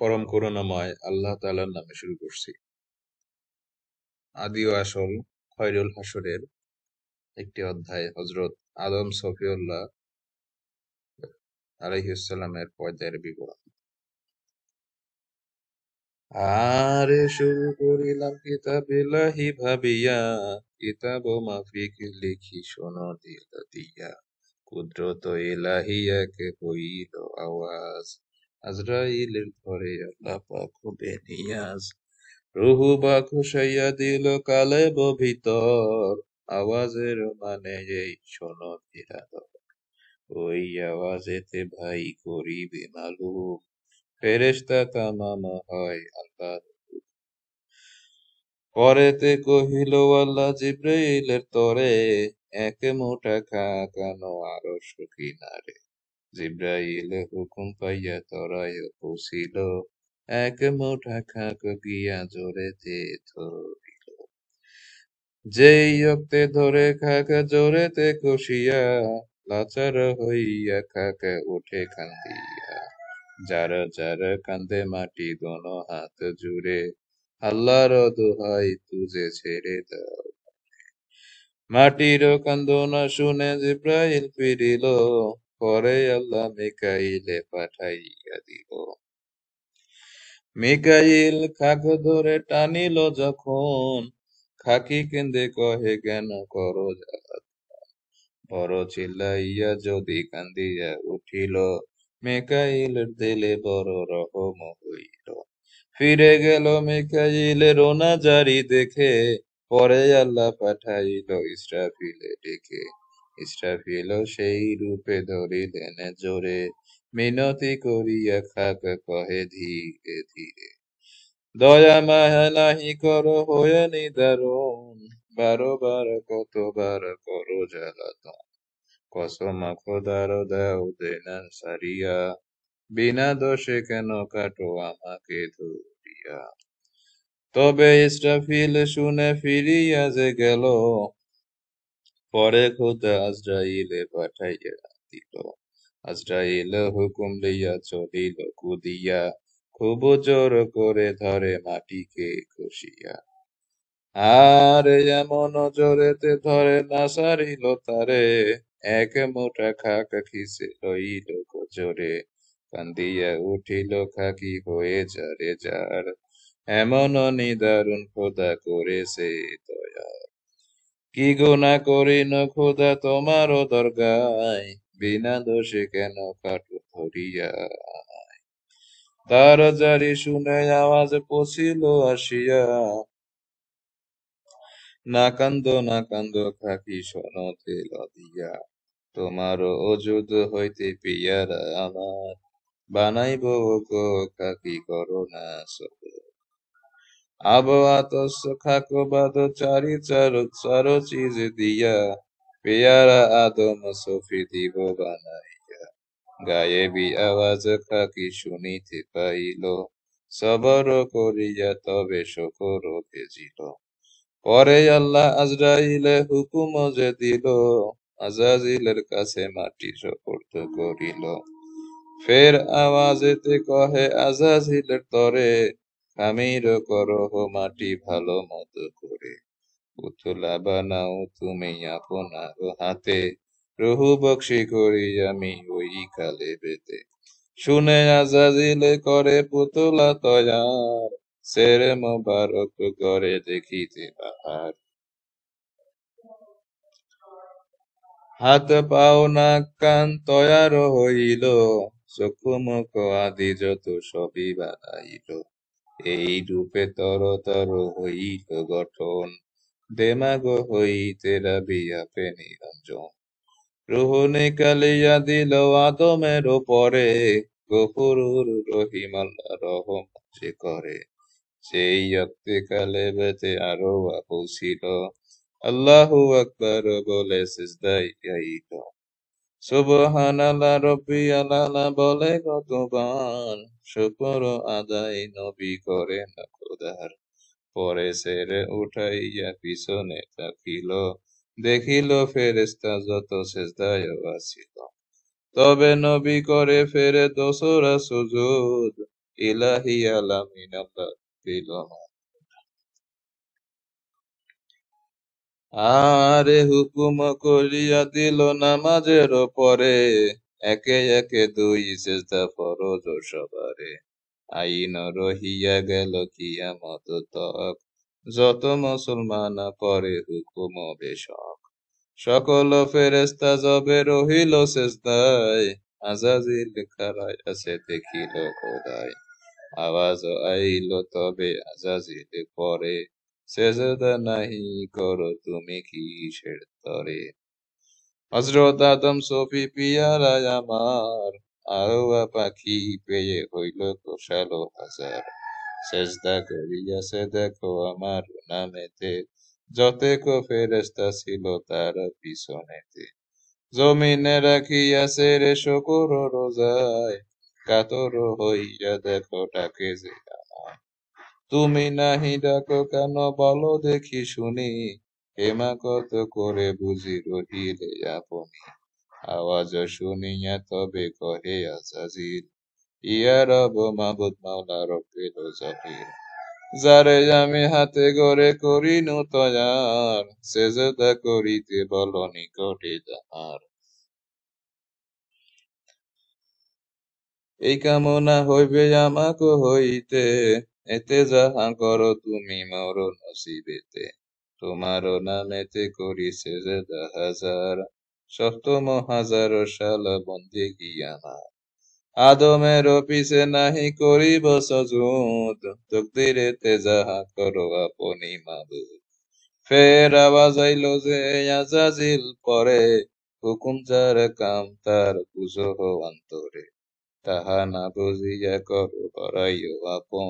পরম করুণাময় আল্লাহ তালার নামে শুরু করছি আদি ও আসল খয়রুল হাসরের একটি অধ্যায় হজরত আদম সফিউল্লাহ আলহিসাল্লামের পর্দায়ের বিবরণ আরে শুরু করিলাম কিতাব ইলাহি ভাবিয়া কিতাব মাফিক লিখি শোনো দিল দিয়া কুদরত ইলাহি এক হইল আওয়াজ আজরাইলের ঘরে আল্লাহ পাক হবে রুহু বা খুশাইয়া দিল কালে ভিতর আওয়াজের মানে এই শোনো ধীরাতর ওই আওয়াজেতে ভাই করিবে মালুম ফেরেস্তা তামাম হয় আল্লাহ পরেতে কহিল আল্লাহ জিব্রাইলের তরে এক মোটা খা কানো আরো সুখী না রে জিব্রাইল হুকুম পাইয়া তরায় পৌঁছিল এক মোটা খাক গিয়া তে ধরিল যেই রক্তে ধরে খাক তে কষিয়া লাচার হইয়া খাক উঠে কান্দিয়া যার যার কান্দে মাটি গণ হাত জুড়ে আল্লাহর দোহাই তুজে ছেড়ে দাও মাটির কান্দনা শুনে প্রায় ফিরিল পরে আল্লাহ মিকাইলে পাঠাইয়া দিল মিকাইল খাক ধরে টানিল যখন খাকি কেন্দে কহে কেন করো বড় চিল্লাইয়া যদি কান্দিয়া উঠিল মেকাইল দিলে বড় রহম হইল ফিরে গেল মেকাইল রোনা জারি দেখে পরে আল্লাহ পাঠাইল ইসরাফিলে ডেকে ইস্রাফিল সেই রূপে ধরিলেন জোরে মিনতি করিয়া খাক কহে ধীরে ধীরে দয়া মায়া নাহি কর হয়ে বার বারবার কতবার করো জ্বালাতন কসম খোদার দাও দেনা সারিয়া বিনা দোষে কেন কাটো আমাকে ধরিয়া তবে ইস্রাফিল শুনে ফিরিয়া যে গেল পরে খুদ আজরাইলে পাঠাইয়া দিল আজরাইল হুকুম লইয়া চলিল কুদিয়া খুব জোর করে ধরে মাটিকে খুশিয়া আর এমন জোরেতে ধরে না সারিল তারে এক মোটা খাক খিসে লইল জোরে কান্দিয়া উঠিল খাকি হয়ে যারে যার এমন নিদারুণ খোদা করেছে দয়া কি গুণা করিন খোদা তোমারও দরগায় বিনা দোষে কেন কাটু ধরিয়া তার জারি শুনে আওয়াজ পছিল আসিয়া না কান্দ না কান্দ খাকি তেল দিয়া তোমার অযুত হইতে পিয়ারা আমার বানাইব কাকি কাকি না সবে আবহাত সুখাকুবাদ চারি চারু চারু চিজ দিয়া পেয়ারা আদম সফি দিব বানাইয়া গায়ে বি আওয়াজ খাকি শুনিতে পাইল সবর করিয়া তবে শকর ভেজিল পরে আল্লাহ আজরাইলে হুকুম যে দিল আজাজিলের কাছে মাটি সপর্দ করিল ফের আওয়াজেতে কহে আজাজিলের তরে খামির হো মাটি ভালো মতো করে পুতুলা বানাও তুমি আপনার হাতে রহু বক্সি করি আমি ওই কালে বেতে শুনে আজাজিলে করে পুতুলা তয়ার সেরে মোবারক করে দেখিতে পাহার হাত পাও না কান তয়ার হইল চকু মুখ আদি যত সবই বানাইল এই রূপে তর তর হইল গঠন দেমাগ হইতে রাবিয়া পে নিরঞ্জন রোহনে কালিয়া দিল আদমের পরে গফুরুর রহিম রহম যে করে সেই অক্তে কালে বেতে আরো আপু ছিল আল্লাহু আকবর বলে শেষ গাইল সুবহানাল্লাহ রব্বি আলা বলে কতবার শুকর আদায় নবী করে না খোদার পরে সেরে উঠাইয়া পিছনে তাকিল দেখিল ফেরেস্তা যত সেজদায় আসিল তবে নবী করে ফেরে দোসরা সুজুদ ইলাহি আলামিন আল্লাহ দিল আরে হুকুম করিয়া দিল নামাজের পরে একে একে দুই চেষ্টা পর সবারে আইন রহিয়া গেল কিয়ামত তক যত মুসলমান পরে হুকুম বেশক সকল ফেরেস্তা জবে রহিল সেজদায় আজাজিল খারায় আছে দেখিল খোদায় আওয়াজ আইল তবে আজাজিল পরে সেজদা নাহি করো তুমি কি কিসের তরে হজরত আদম সফি পিয়ারা আমার আরোয়া পাখি পেয়ে হইল কোষালো হাজার সেজদা করিয়াছে দেখো আমার নামেতে যতেক ফেরেস্তা ছিল তার পিছনেতে জমিনে রাখিয়াছে রে শকর রোজায় কাতর হইয়া দেখো টাকে যে তুমি নাহি ডাকো কেন বলো দেখি শুনি হেমা কত করে বুঝি রহিলে আপনি আওয়াজ শুনিয়া তবে কহে আজাজির ইয়া রব মাবুদ মাওলা রব্বিল জাহির যারে আমি হাতে গড়ে করি নতয়ার সেজদা করিতে বল নিকটে তাহার এই কামনা হইবে আমাকে হইতে এতে যাহা করো তুমি মর নসিবেতে তোমার নামেতে করিছে যে হাজার সপ্তম হাজার সাল বন্দি আমার আদমের অফিসে নাহি করিব সজুদ এতে যাহা করো আপনি মাবুদ ফের আওয়াজ আইল যে আজাজিল পরে হুকুম যার কাম তার পুজো অন্তরে তাহা না বুঝিয়া করো পরাইও আপন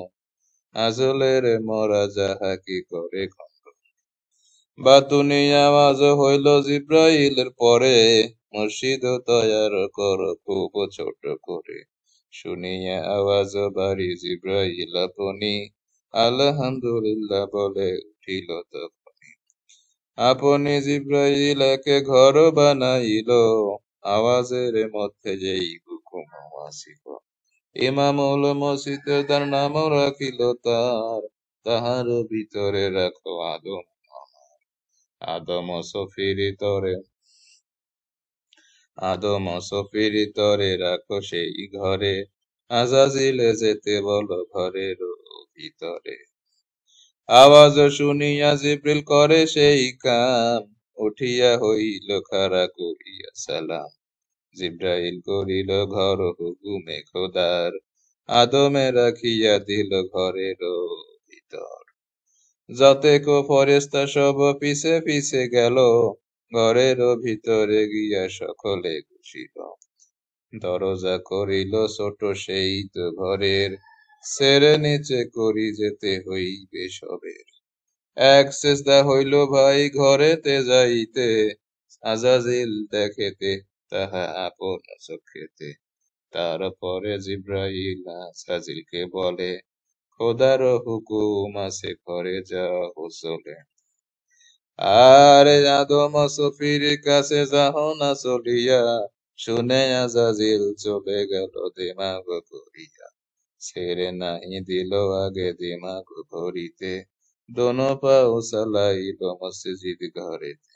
আজলের মরা যাহা কি করে বাতুনিয়া আওয়াজ হইল জিব্রাইলের পরে মসজিদ তয়ার কর খুব ছোট করে শুনিয়া আওয়াজ বাড়ি জিব্রাইল আপনি আলহামদুলিল্লাহ বলে উঠিল তখনই আপনি জিব্রাইল একে ঘর বানাইল আওয়াজের মধ্যে যেই হুকুম আসিল ইমামুল মসজিদ তার নাম রাখিল তার তাহার ভিতরে রাখো আদম আদম সফির তরে আদম সফির তরে রাখো সেই ঘরে আজাজিলে যেতে বলো ঘরের ভিতরে আওয়াজ শুনিয়া জিব্রিল করে সেই কাম উঠিয়া হইল খারা করিয়া সালাম জিব্রাইল করিল ঘর হুকুমে খোদার আদমে রাখিয়া দিল ঘরের ভিতর যাতে কো ফরেস্তা সব পিছে পিছে গেল ঘরের ভিতরে গিয়া সকলে ঘুষিল দরজা করিল ছোট সেই তো ঘরের সেরে নিচে করি যেতে হইবে সবের এক চেষ্টা হইল ভাই ঘরেতে যাইতে আজাজিল দেখেতে তাহা তারপরে জিব্রাইল আসাজিলকে বলে খোদার হুকুম আছে ঘরে যা হোসলে আর আদম সফির কাছে যাও না চলিয়া শুনে আজাজিল চলে গেল দিমাগ করিয়া ছেড়ে নাহি দিল আগে দিমাগ ভরিতে দোনো পাও চালাইল মসজিদ ঘরেতে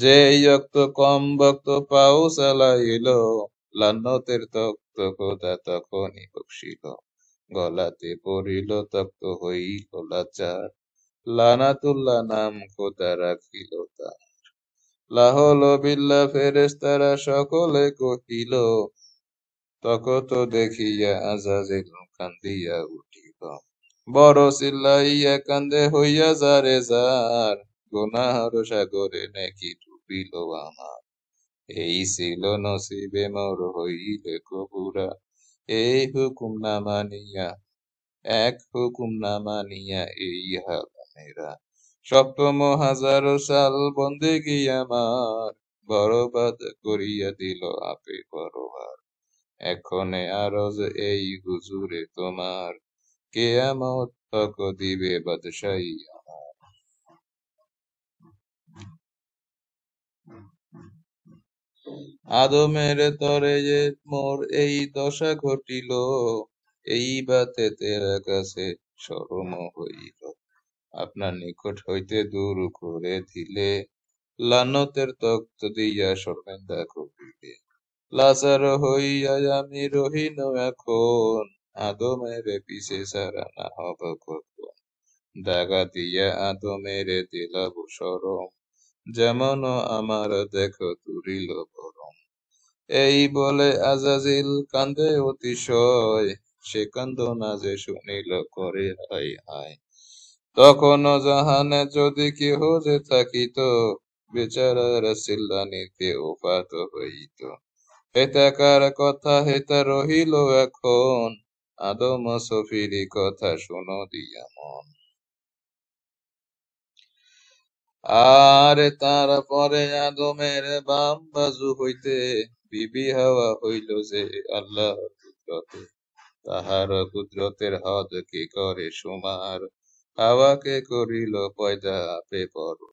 যে অক্ত কম ভক্ত পাও চালাইল লান্নতের তক্ত কোদা তখনই বকশিল গলাতে পড়িল তক্ত হই হইল লানা লানাতুল্লা নাম কোদা রাখিল তার লাহল বিল্লা ফেরেস্তারা সকলে কহিল তো দেখিয়া আজাজিল কান্দিয়া উঠিল বড় সিল্লাইয়া কান্দে হইয়া যারে যার গুনাহর সাগরে নাকি ডুবিল আমার এই ছিল নসিবে মোর হইলে কবুরা এই হুকুম না মানিয়া এক হুকুম না মানিয়া এই হাবানেরা সপ্তম হাজার সাল বন্দে আমার বরবাদ করিয়া দিল আপে বরবার এখন আরজ এই হুজুরে তোমার কেয়ামত তক দিবে বাদশাহী আদমের তরে যে মোর এই দশা ঘটিল এই বাতে তেরা কাছে শরম হইল আপনার নিকট হইতে দূর করে দিলে লানতের তক্ত দিয়া শর্মেন্দা করিলে লাচার হইয়া আমি রহিন এখন আদমের পিছে সারা না হব কখন দাগা দিয়া আদমের দিলাব শরম যেমন আমার দেখো তুরিল বরং এই বলে আজাজিল কান্দে অতিশয় সে না যে শুনিল করে হাই হাই তখন জাহানে যদি কেহ যে থাকিত বেচারার সিল্লানিতে উপাত হইত হেতাকার কথা হেতা রহিল এখন আদম সফিরি কথা শুনো দিয়া মন আর তারপরে আদমের বাম বাজু হইতে বিবি হাওয়া হইল যে আল্লাহ কুদরতে তাহার কুদরতের হদ কি করে সুমার হাওয়াকে করিল পয়দা পেপর